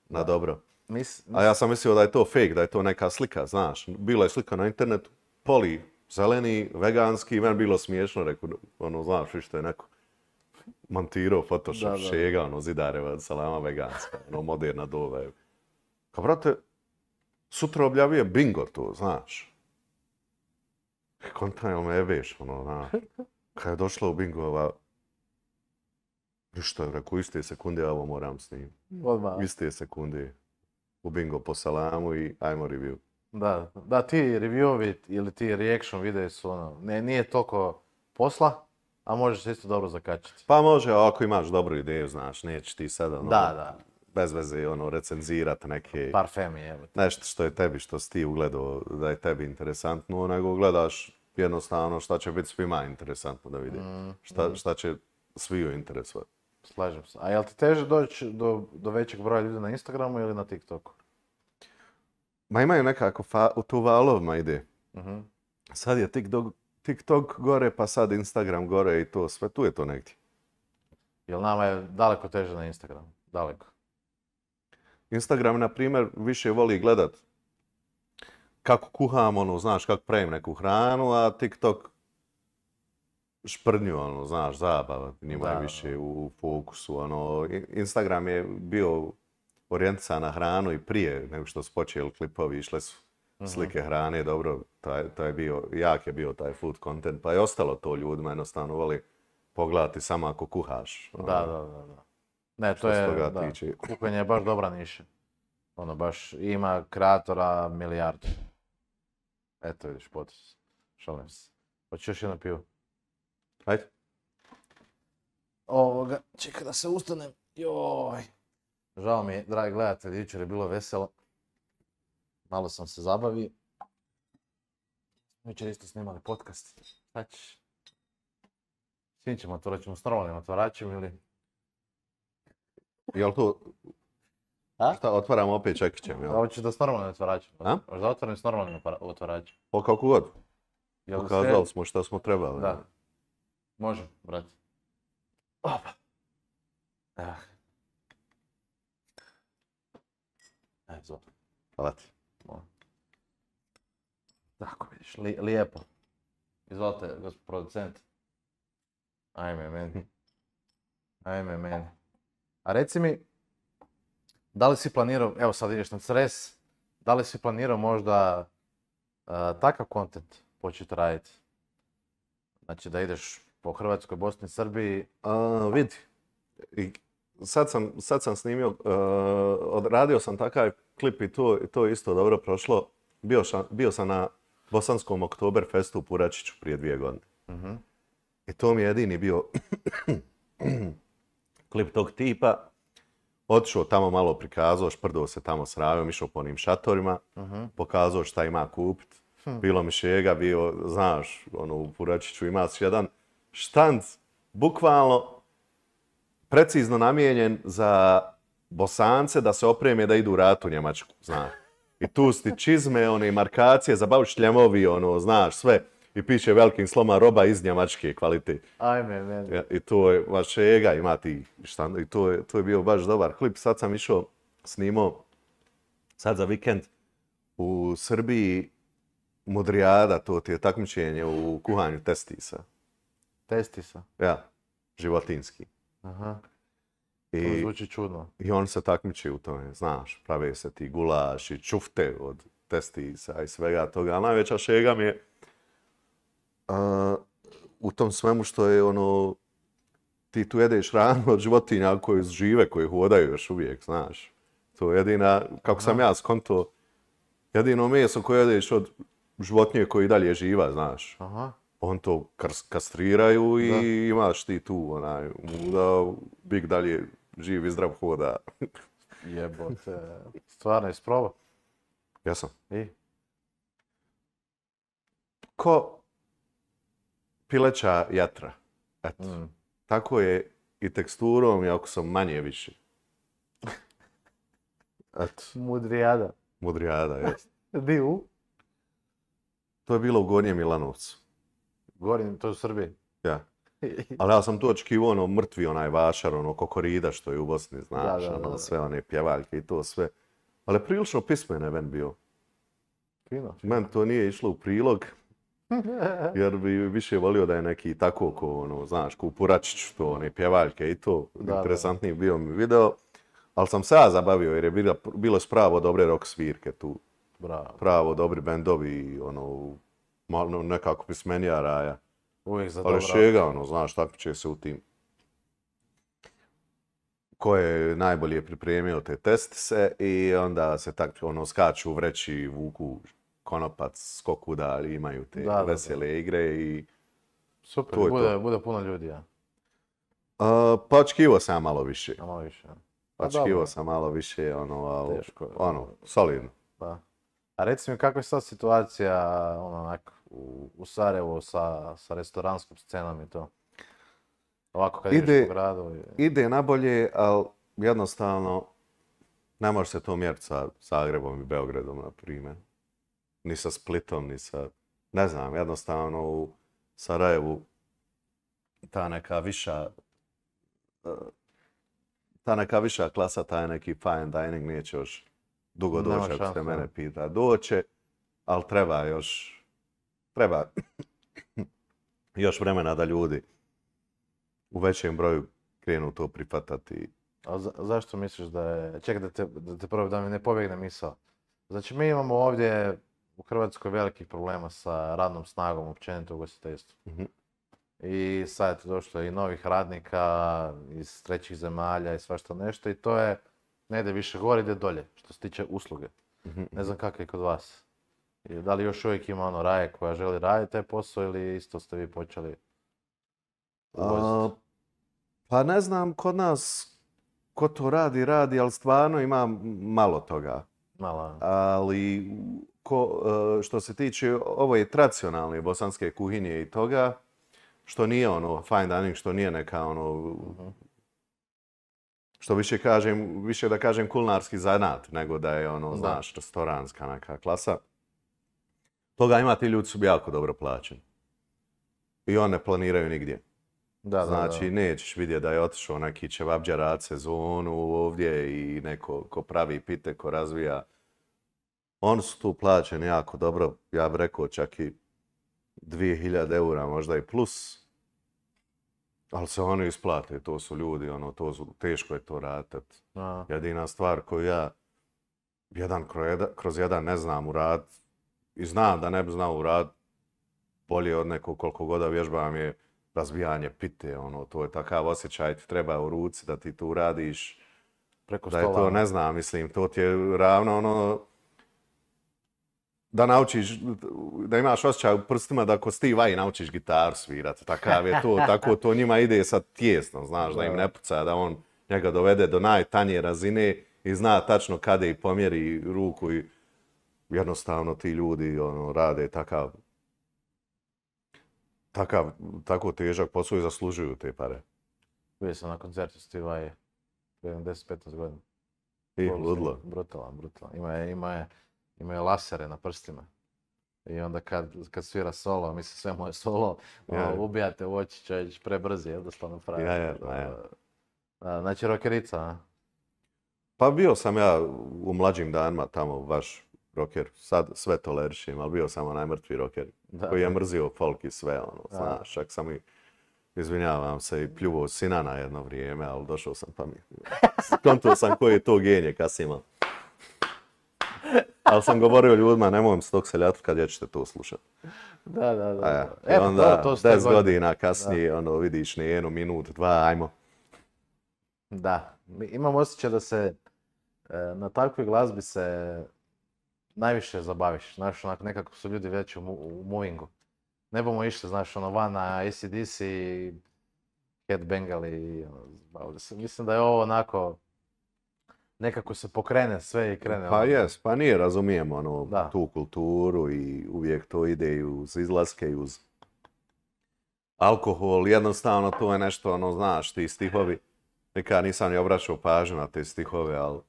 na dobro. Mis, A ja sam mislio da je to fake, da je to neka slika, znaš. Bila je slika na internetu, poli zeleni, veganski, meni bilo smiješno, rekao, ono, znaš što je neko montirao Photoshop šega, ono, zidareva, salama veganska, ono, moderna doba Kao, brate, sutra objavio bingo to, znaš. taj, ono, me veš, ono, znaš. Kad je došla u bingova, je, rekao, iste sekunde, ja ovo moram snimiti. Odmah. Iste sekunde. U bingo po salamu i ajmo review. Da, da ti reviewovi ili ti reaction videi su ono, ne, nije toliko posla, a možeš se isto dobro zakačiti. Pa može, ako imaš dobru ideju, znaš, neće ti sada ono, da, da. bez veze ono, recenzirat neke... Parfemi, evo. Nešto što je tebi, što si ti ugledao, da je tebi interesantno, nego gledaš jednostavno šta će biti svima interesantno da vidi. Mm, šta, mm. šta će sviju interesovati. Slažem se. A jel ti teže doći do, do većeg broja ljudi na Instagramu ili na TikToku? ma imaju nekako fa, tu valovima ide. uh Sad je TikTok gore, pa sad Instagram gore i to, sve tu je to negdje. Jel nama je daleko teže na Instagram? Daleko. Instagram, na primjer, više voli gledat kako kuham, ono, znaš, kako pravim neku hranu, a TikTok šprnju, ono, znaš, zabava, njima je više u fokusu, ono, Instagram je bio orijentica na hranu i prije nego što su počeli klipovi, išle su mhm. slike hrane, dobro, to je bio, jak je bio taj food content, pa je ostalo to ljudima, jednostavno voli pogledati samo ako kuhaš. Ono. Da, da, da. da. Ne, to je, toga da, kuhanje je baš dobra niša. Ono, baš ima kreatora milijardu. Eto, vidiš, potis. Šalim se. Hoćeš još jedno pivo? Ajde. Ovoga, čekaj da se ustanem. Joj. Žao mi je, dragi gledatelji, jučer je bilo veselo. Malo sam se zabavio. Jučer isto snimali podcast. Šta ćeš? Svim ćemo s normalnim otvaračem ili... Jel tu... A? Šta, otvaram opet čekićem, jel? ću da s normalnim otvaračima. A? da otvorim s normalnim otvaračem? O, pa kako god. Jel Pokazali smo šta smo trebali. Da. Može, brate. Opa. Ah. E, Hvala ti. Tako vidiš, lijepo. Izvolite, gospod producent. Ajme meni. Ajme meni. A reci mi, da li si planirao, evo sad ideš na Cres, da li si planirao možda e, takav kontent početi raditi? Znači da ideš po Hrvatskoj, Bosni, Srbiji? vidi, sad sam, sad sam snimio, uh, odradio sam takav klip i to, to je isto dobro prošlo. Bio, bio sam na Bosanskom Oktoberfestu u Puračiću prije dvije godine. Mhm. I to mi je jedini bio klip tog tipa. Otišao tamo malo prikazao, šprdo se tamo s rajom, išao po onim šatorima, uh pokazao šta ima kupit. Hm. Bilo mi šega, bio, znaš, ono, u Puračiću ima jedan štanc, bukvalno precizno namijenjen za bosance da se opreme da idu u rat u Njemačku, zna. I tu sti čizme, one markacije, za šljemovi, ono, znaš, sve. I piše velikim sloma roba iz njemačke kvalitete. Ajme, meni. I to je, vašega ima ti i to je, to je bio baš dobar klip. Sad sam išao, snimao, sad za vikend, u Srbiji, Mudrijada, to ti je takmičenje u kuhanju testisa. Testisa? Ja, životinski. Aha. I, to zvuči čudno. I on se takmiči u tome, znaš, prave se ti gulaš i čufte od testisa i svega toga. a najveća šega mi je u tom svemu što je ono, ti tu jedeš hranu od životinja koje žive, koje hodaju još uvijek, znaš. To je jedina, kako sam ja skonto, jedino meso koje jedeš od životinje koje i dalje živa, znaš. Aha on to kastriraju i da. imaš ti tu onaj da big dalje živ i zdrav hoda. Jebote, stvarno Ja sam. I? Ko pileća jatra. Eto. Mm. Tako je i teksturom, ako sam manje više. Eto. Mudrijada. Mudrijada, jes. Di u? To je bilo u Gornjem Milanovcu. Govorim to u Srbiji. Ja. Ali ja sam tu očekivao ono mrtvi onaj vašar, ono kokorida što je u Bosni, znaš, ono sve one pjevaljke i to sve. Ali prilično pismen je bio. Fino. to nije išlo u prilog, jer bi više volio da je neki tako ko, ono, znaš, ko u to one pjevaljke i to. Interesantniji bio mi video. Ali sam se ja zabavio jer je bilo, bilo spravo dobre rock svirke tu. Bravo. Pravo dobri bendovi, ono, malo nekako pismenija raja. Uvijek za Ali šega, ono, znaš, tako će se u tim. Ko je najbolje pripremio te testise i onda se tako ono, skaču u vreći, vuku konopac, skokuda, ali imaju te vesele igre i... Super, bude, bude puno ljudi, ja. pa sam malo više. malo više, Pa sam malo više, ono, ono, solidno. Pa. A reci mi, kakva je sad situacija, ono, onako, u, Sarajevu Sarajevo sa, sa restoranskom scenom i to. Ovako kad ide, ideš po gradu. Ide nabolje, ali jednostavno ne može se to mjeriti sa Zagrebom i Beogradom, na primjer. Ni sa Splitom, ni sa... Ne znam, jednostavno u Sarajevu ta neka viša e, ta neka viša klasa, taj neki fine dining neće još dugo doći, ako ste mene pita. Doće, ali treba još treba još vremena da ljudi u većem broju krenu to prihvatati. A zašto misliš da je... Čekaj da te, da prvo da mi ne pobjegne misao. Znači mi imamo ovdje u Hrvatskoj velikih problema sa radnom snagom općenito u gostiteljstvu. Mm-hmm. I sad je došlo i novih radnika iz trećih zemalja i svašta nešto i to je ne ide više gore, ide dolje što se tiče usluge. Mhm. Ne znam kako je kod vas da li još uvijek ima ono raje koja želi raditi taj posao ili isto ste vi počeli Pa ne znam, kod nas ko to radi, radi, ali stvarno ima malo toga. Malo. Ali e, što se tiče ove tradicionalne bosanske kuhinje i toga, što nije ono fine dining, što nije neka ono... Mhm. Što više kažem, više da kažem kulinarski zanat nego da je ono, znaš, restoranska neka klasa toga ima, ti ljudi su jako dobro plaćeni. I ne planiraju nigdje. Da, znači, da. nećeš vidjeti da je otišao neki ćevabđa rad sezonu ovdje i neko ko pravi pite, ko razvija. Oni su tu plaćeni jako dobro, ja bih rekao čak i 2000 eura možda i plus. Ali se oni isplate, to su ljudi, ono, to teško je to ratat. Jedina stvar koju ja jedan kroz jedan ne znam rad i znam da ne bi znao urad bolje od nekog koliko god da vježbam je razbijanje pite, ono, to je takav osjećaj, ti treba u ruci da ti tu radiš. Preko stola. Da je to, ono. ne znam, mislim, to ti je ravno ono, da naučiš, da imaš osjećaj u prstima da ako Steve Vai naučiš gitaru svirati, takav je to, tako to njima ide sad tijesno, znaš, da im ne puca, da on njega dovede do najtanje razine i zna tačno kada i pomjeri ruku i jednostavno ti ljudi ono, rade takav, takav, tako težak posao i zaslužuju te pare. Bio sam na koncertu Steve je prije 10-15 godina. I, ludlo? Brutalan, brutalan. Ima je, ima je, ima je lasere na prstima. I onda kad, kad svira solo, mislim sve moje solo, ono, ja, ubija ubijate u oči čovječ prebrzi, jednostavno pravi. Ja, ja, ja. Znači rokerica, a? Pa bio sam ja u mlađim danima tamo baš rocker, sad sve tolerišim, ali bio sam onaj mrtvi rocker da. koji je mrzio folk i sve, ono, znaš, čak sam i, izvinjavam se, i pljuvo sina na jedno vrijeme, ali došao sam pa mi, skontao sam koji je to genije kasima. Ali sam govorio ljudima, nemojim s tog seljatu kad ja ćete to slušat. Da, da, da. A, e, onda, to, godina, kasni kasnije, ono, vidiš ni jednu minut, dva, ajmo. Da, imam osjećaj da se e, na takvoj glazbi se najviše zabaviš. Znaš, onako nekako su ljudi već u, u movingu. Ne bomo išli, znaš, ono, van na ACDC, headbangali i ono, zbavili se. Mislim da je ovo onako, nekako se pokrene sve i krene. Pa ono. jes, pa nije, razumijem ono, da. tu kulturu i uvijek to ide i uz izlaske i uz alkohol. Jednostavno, to je nešto, ono, znaš, ti stihovi. Nikad nisam ni obraćao pažnju na te stihove, ali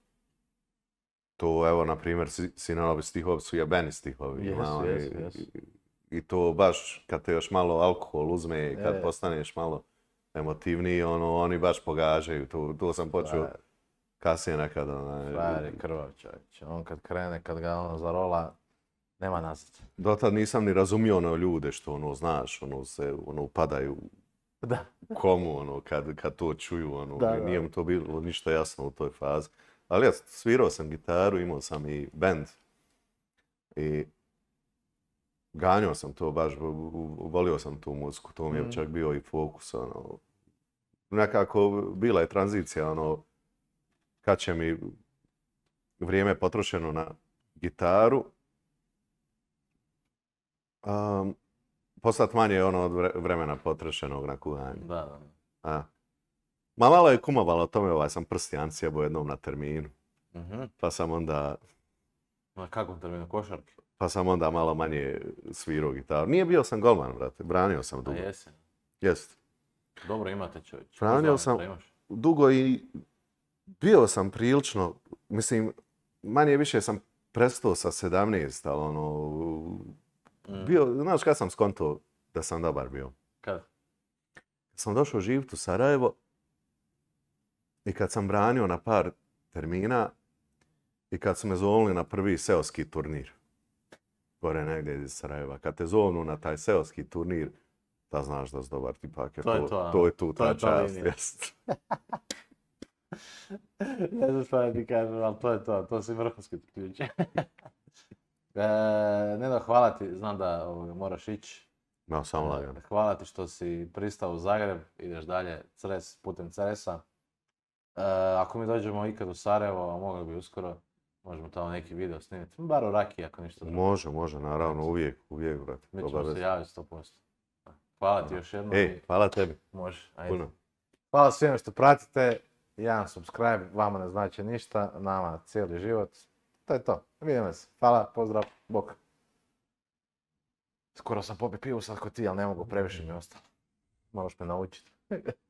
to evo, na primjer, Sinalovi stihovi su jebeni stihovi. Ono, i, to baš kad te još malo alkohol uzme i kad e. postaneš malo emotivniji, ono, oni baš pogađaju. To, sam počeo kasnije nekad. Onaj... Frajer krvav čovječ. On kad krene, kad ga ono zarola, nema nazad. tad nisam ni razumio ono ljude što ono, znaš, ono se, ono, upadaju da. komu, ono, kad, kad to čuju, ono, nije mi to bilo ništa jasno u toj fazi. Ali ja svirao sam gitaru, imao sam i band. I ganjao sam to baš, volio sam tu muziku, to mi je mm. čak bio i fokus, ono. Nekako bila je tranzicija, ono, kad će mi vrijeme potrošeno na gitaru, um, postat manje ono od vremena potrošenog na kuhanje. A. Ma malo je kumovalo o tome, ovaj sam prsti Ancijebo jednom na terminu. Mhm. Pa sam onda... Na kakvom terminu? Košarki? Pa sam onda malo manje svirao gitaru. Nije bio sam golman, brate. Branio sam dugo. A Jest. Dobro imate čovječ. Branio sam dugo i bio sam prilično, mislim, manje više sam prestao sa 17, ali ono, mm. bio, znaš kad sam skonto da sam dobar bio? Kad? Sam došao živjeti u Sarajevo, i kad sam branio na par termina i kad su me zovnili na prvi seoski turnir. Gore negdje iz Sarajeva. Kad te zovnu na taj seoski turnir, da znaš da si dobar tipak. to, je to, to ono. je ta čast. Jest. ne znam šta ti kažem, ali to je to. To si vrhunski ključ. e, hvala ti. Znam da ovaj, moraš ići. No, samo lagano. Hvala ti što si pristao u Zagreb. Ideš dalje Cres, putem Cresa. E, ako mi dođemo ikad u Sarajevo, a mogli bi uskoro, možemo tamo neki video snimiti. Bar u Raki, ako ništa Može, može, naravno, uvijek, uvijek, brat. Mi ćemo se javiti 100%. Hvala ti ono. još jednom. Ej, hvala tebi. Može, ajde. Puno. Hvala svima što pratite. Jedan subscribe, vama ne znači ništa, nama cijeli život. To je to. Vidimo se. Hvala, pozdrav, bok. Skoro sam popio pivu sad kod ti, ali ne mogu, previše mi je ostalo. Moraš me naučiti.